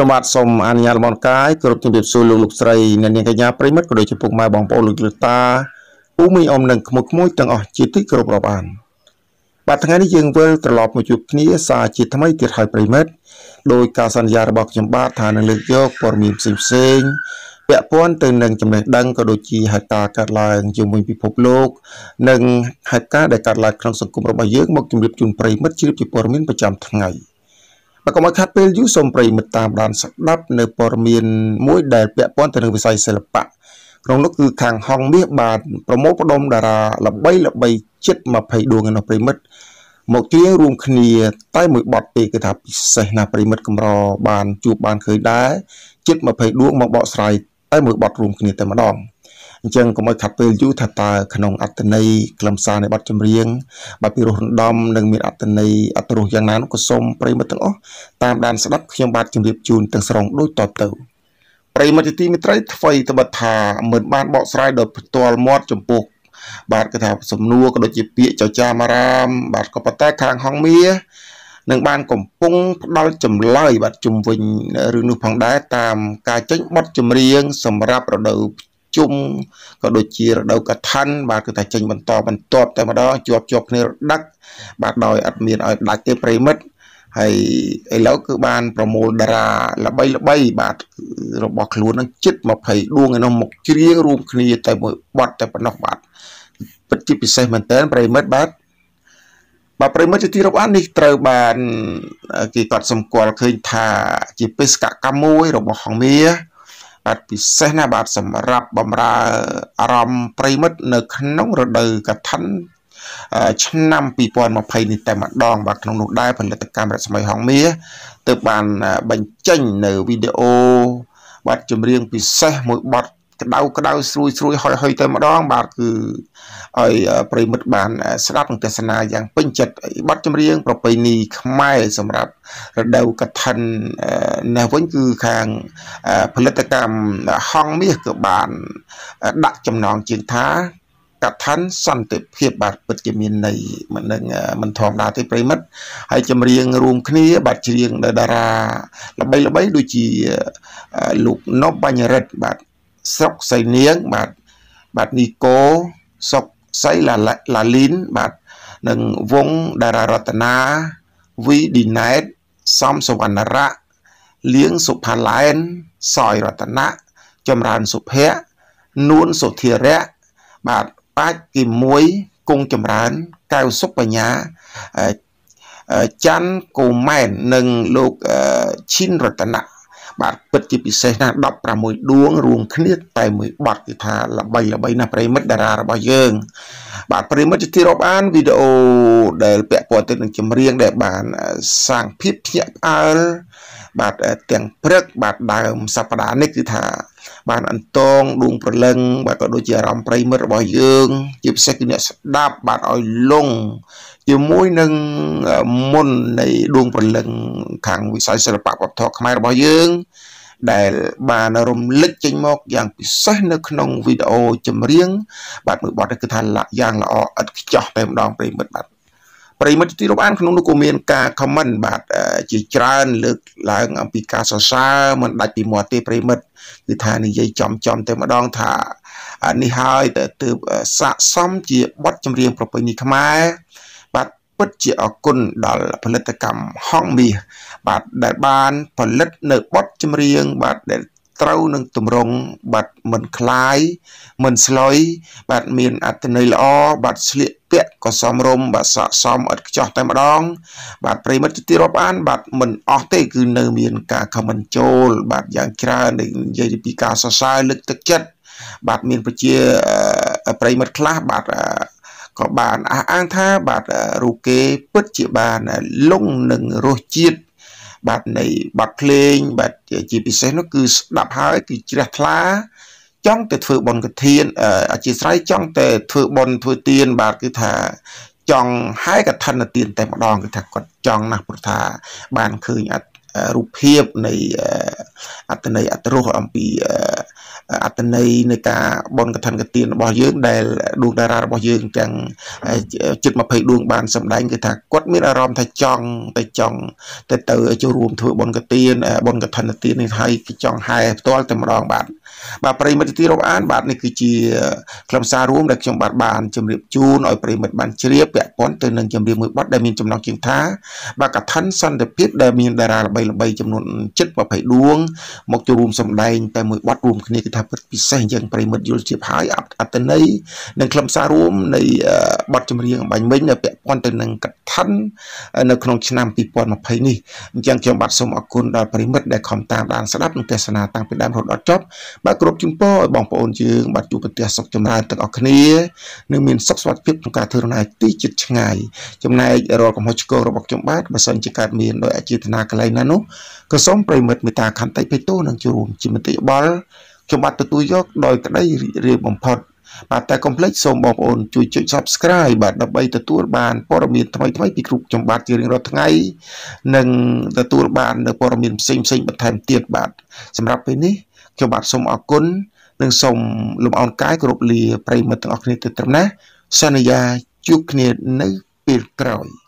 ខ្ញុំបាទសូមអនុញ្ញាតលំអរកាយគ្រប់ជំរាបសួរលោកលោកស្រីអ្នកនាងកញ្ញាប្រិមិត្តក៏ដូចជាពុកម៉ែបងប្អូនលោកលោកតាអ៊ូមីអមនិងក្មួយក្មួយទាំងអស់ជាទីគោរពរាប់អានបាទថ្ងៃនេះយើងវិលត្រឡប់មកជួបគ្នាសារជាថ្មីទៀតហើយប្រិមិត្តដោយការសន្យារបស់ខ្ញុំបាទថានឹងលើកយកព័ត៌មានផ្សេងផ្សេងពាក់ព័ន្ធទៅនឹងចំណេះដឹងក៏ដូចជាហេតុការណ៍កើតឡើងជាមួយពិភពលោក និងហេតុការណ៍ដែលកើតឡើងក្នុងសង្គមរបស់យើងមកជម្រាបជូនប្រិមិត្តជ្រាបជាព័ត៌មានប្រចាំថ្ងៃ។បើកុំឲ្យខាត់ពេលយូរសូមប្រិមិត្តតាមដានស្ដាប់ នៅព័ត៌មានមួយដែលពាក់ព័ន្ធទៅនឹងវិស័យសិល្បៈក្នុងនោះគឺខាងហងមាសបាន ប្រមូលផ្ដុំតារាល្បីល្បីជិត20ដួងនៅប្រិមិត្តមកជារួមគ្នា តែមួយបទទេគឺថាពិសេសណាប្រិមិត្តកម្របានជួបបានឃើញដែរជិត20ដួងមកបកស្រាយតែមួយបទរួមគ្នាតែម្ដង។អញ្ចឹងកុំឲ្យខាត់ពេលយូរថាតើក្នុងអត្តន័យខ្លឹមសារនៃបទចម្រៀងបើពីរោះរំដំ និងមានអត្តន័យអត្ថរសយ៉ាងណានោះក៏សូមប្រិយមិត្តទាំងអស់តាមដានស្ដាប់ខ្ញុំបាទជម្រាបជូនទាំងស្រុងដូចតទៅប្រិយមិត្តទីមិត្តត្រីថ្មីត្បិតថាមិនបានបកស្រាយដោយផ្ទាល់មាត់ចំពោះបាទគេថា សំណួរក៏ដូចជាពាក្យចចាមារាម បាទក៏ប៉ុន្តែខាងហងមានឹងបានកំពុងផ្ដល់ចម្លើយបាទជំវិញរឿងនោះផងដែរតាម ការចេញបទចម្រៀងសម្រាប់រដូវភ្ជុំក៏ដូចជារដូវកថាន់បាទគឺថាចេញបន្តបន្ទាប់តែម្ដងជាប់ជាប់គ្នារដឹកបាទដោយអត់មានឲ្យដាច់ទេប្រិមិត្តហើយឥឡូវគឺបានប្រមូលតារាល្បីល្បី បាទរបស់ខ្លួននឹងជិត20ដួងឯនោះមកច្រៀងរួមគ្នាតែមួយបទតែប៉ុណ្ណោះបាទពិតជាពិសេសមែនតើប្រិមិត្តបាទបាទប្រិមិត្តជាទីរាប់អាននេះត្រូវបានគេកត់សម្គាល់ឃើញថាជាបេសកកម្មមួយរបស់ហងមាបាទពិសេសណាបាទសម្រាប់បំរើអារម្មណ៍ប្រិមិត្តនៅក្នុងរដូវកឋិនឆ្នាំ2020នេះតែម្ដងបាទក្នុងនោះដែរផលិតកម្មរស្មីហងមាសទើបបានបញ្ចេញនៅវីដេអូបាទចម្រៀងពិសេសមួយបទក្តៅក្តៅស្រួយស្រួយហុយហុយទៅម្ដងបាទគឺឲ្យប្រិមិត្តបាន ស្ដាប់និងទស្សនាយ៉ាងពេញចិត្តបទចម្រៀង ប្រពៃណីខ្មែរសម្រាប់រដូវកឋិននេះវិញគឺខាងផលិតកម្មហងមាសក៏បានដាក់ចំណងជើងថាកថាសន្តិភាពបាទពិតជាមានន័យមិននឹងមិនធម្មតាទេប្រិមិត្តហើយចម្រៀងរួមគ្នាបាទច្រៀងតារាល្បីល្បីដូចជាលោកណប់បញ្ញរិទ្ធបាទស្រុកសៃនាងបាទបាទនីកូស្រុកសៃឡាឡាលីន បាទនិងវងតារារតនាវីឌីណេតសំសវណ្ណរៈលៀងសុផាឡែនសោយរតនៈចម្រើនសុភ័ក្រនួនសុធិរៈបាទបាច់គី1គង់ចម្រើនកៅសុបញ្ញាច័ន្ទកូម៉ែននិងលោកឈិនរតនៈបាទពិតជាពិសេសណាស់16ដួង រួមគ្នាតែមួយបတ်គឺថាល្បីល្បីណាស់ប្រិមិត្តតារារបស់យើងបាទប្រិមិត្តជាទីរាប់អានវីដេអូដែលពាក់ព័ន្ធទៅនឹងចម្រៀងដែលបានសាងភាពភ្ញាក់ផ្អើលបាទទាំងព្រឹកបាទដើមសប្តាហ៍នេះគឺថា បាន អន្តងដួងព្រលឹងបាទក៏ដូចជាអារម្មណ៍ប្រិមិត្តរបស់យើងជាពិសេសគឺអ្នកស្ដាប់បាទឲ្យលងជាមួយនឹងមុននៃដួងព្រលឹងខាងវិស័យសិល្បៈវប្បធម៌ខ្មែររបស់យើងដែល បានរំលឹកចេញមកយ៉ាងពិសេសនៅក្នុងវីដេអូចម្រៀងបាទមួយបទគឺថាយ៉ាងល្អឥតខ្ចោះតែម្ដងប្រិមិត្តបាទប្រិមិត្តទីរាប់អានក្នុងនោះក៏មានការ comment បាទជាច្រើនលើកឡើងអំពីការសរសើរមិនដាច់ពីមាត់ទេប្រិមិត្តគឺថានិយាយចំចំតែម្ដងថានេះហើយតើទើបស័កសមជាបទចម្រៀងប្រពៃណីខ្មែរបាទពិតជាអរគុណដល់ផលិតកម្មហងមាសបាទដែលបានផលិតនៅបទចម្រៀងបាទដែលត្រូវនឹងតម្រង់បាទមិនคล้ายមិនស្លុយបាទមានអត្ថន័យល្អបាទស្លៀកពាក់ក៏សមរម្យបាទស័កសមឥតខ្ចោះតែម្ដងបាទប្រិមិត្តទីរាប់អាន បាទមិនអស់ទេគឺនៅមានការខមមិនចូលបាទយ៉ាងច្រើននិយាយពីការសរសើរលើកទឹកចិត្តបាទមានប្រជាប្រិមិត្តខ្លះបាទក៏បានអះអាងថាបាទរូបគេពិតជាបានលងនឹងរសជាតិបែបនៃបទភ្លេងបែបជាពិសេសនោះគឺស្ដាប់ហើយគឺជ្រះថ្លាចង់ទៅធ្វើបុណ្យកធានអធិស្រ័យចង់ទៅធ្វើបុណ្យធ្វើទាន បាទគឺថា ចង់ហើយកឋិនទាន តែម្ដងគឺថាគាត់ចង់ណាស់ព្រោះថា បានឃើញអត់រូបភាពនៃអត្តន័យអត្តរសអំពីអត្តន័យនៃការបនកឋិនកទានរបស់យើងដែលដួងតារារបស់យើងទាំងជិត20ដួងបានសម្ដែងគឺថាគាត់មានអារម្មណ៍ថាចង់ទៅចង់ទៅទៅចូលរួមធ្វើបនកទានបនកឋិនទាននេះហើយគឺចង់ហែផ្ទាល់តែម្ដងបាទបាទប្រិមិត្តទីរាប់អានបាទនេះគឺជាខ្លឹមសាររួមដែលខ្ញុំបាទបានជម្រាបជូនឲ្យប្រិមិត្តបានជ្រាបពាក់ព័ន្ធទៅនឹងជម្រាបមួយបទដែលមានចំណងជើងថាបាទកឋិនសន្តិភាពដែលមានតារាល្បីល្បីចំនួនជិត20ដួងមកចូលរួមសម្ដែងតែមួយបទរួមគ្នាគឺថាពិតពិសេសយ៉ាងប្រិមិត្តយល់ជាហើយអត្តន័យនិងខ្លឹមសាររួម នៃបទចម្រៀងអំបញ្ញមិញនៅពាក់ព័ន្ធទៅនឹងកថានៅក្នុងឆ្នាំ2020នេះអញ្ចឹងខ្ញុំបាទសូមអរគុណដល់ប្រិមិត្តដែលខំតាមដានស្ដាប់និងទស្សនាតាំងពីដើមរហូតដល់ចប់បាទគ្រប់ជំពរឲ្យបងប្អូនយើងបាទជួបប្រទះសុខចម្រើនទាំងអស់គ្នានិងមានសុខសុវត្ថិភាពក្នុងការធ្វើរណៃទីជិតឆ្ងាយចំណែករាល់កំហុសឆ្គងរបស់ខ្ញុំបាទបើសិនជាកើតមានដោយអចេតនាកន្លែងណានោះក៏សូមប្រិមិត្តមេត្តាខន្តីតិភេទោនឹងចូលរួមជាមតិបល់ខ្ញុំបាទទទួលយកដោយក្តីរីករាយបំផុត បាទតែកុំភ្លេចសូមបងប្អូនជួយចុច Subscribe បាទដើម្បីទទួលបានព័ត៌មានថ្មីថ្មីពីគ្រូចំបាទជារៀងរាល់ថ្ងៃនិង ទទួលបាននៅព័ត៌មានផ្សេងផ្សេងបន្ថែមទៀតបាទសម្រាប់ពេលនេះខ្ញុំបាទសូមអរគុណនិងសូមលំអរកាយគ្រប់លាប្រិមិត្តទាំងអស់គ្នាទៅត្រឹមនេះសន្យាជួបគ្នានៅពេលក្រោយ។